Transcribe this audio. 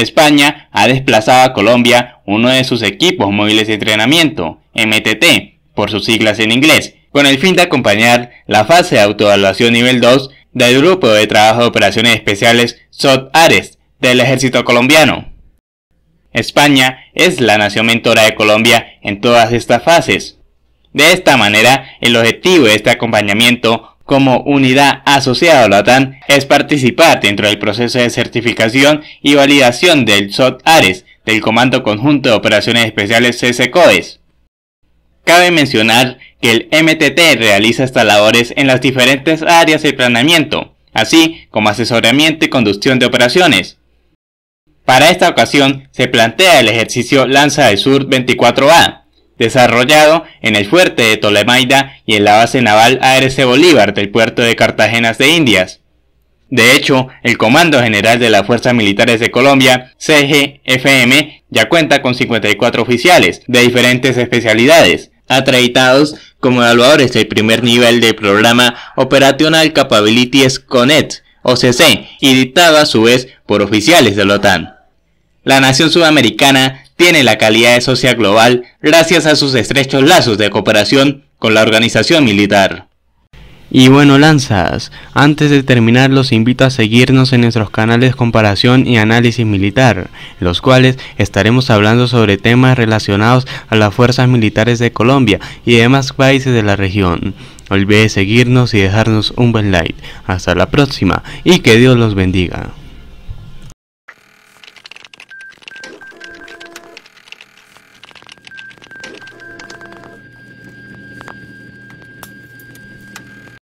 España ha desplazado a Colombia uno de sus equipos móviles de entrenamiento, MTT, por sus siglas en inglés, con el fin de acompañar la fase de autoevaluación nivel 2 del Grupo de Trabajo de Operaciones Especiales SOT Ares del Ejército Colombiano. España es la nación mentora de Colombia en todas estas fases. De esta manera, el objetivo de este acompañamiento como unidad asociada a la es participar dentro del proceso de certificación y validación del SOT Ares del Comando Conjunto de Operaciones Especiales CSCOES. E Cabe mencionar que el MTT realiza estas labores en las diferentes áreas de planeamiento, así como asesoramiento y conducción de operaciones. Para esta ocasión se plantea el ejercicio Lanza del Sur 24A, desarrollado en el fuerte de Tolemaida y en la base naval ARC Bolívar del puerto de Cartagenas de Indias. De hecho, el Comando General de las Fuerzas Militares de Colombia, CGFM, ya cuenta con 54 oficiales de diferentes especialidades, acreditados como evaluadores del primer nivel del programa Operational Capabilities Connect, OCC, y dictado a su vez por oficiales de la OTAN. La nación sudamericana tiene la calidad de socia global gracias a sus estrechos lazos de cooperación con la organización militar. Y bueno lanzas, antes de terminar los invito a seguirnos en nuestros canales Comparación y Análisis Militar, los cuales estaremos hablando sobre temas relacionados a las fuerzas militares de Colombia y demás países de la región. No olvide seguirnos y dejarnos un buen like. Hasta la próxima y que Dios los bendiga.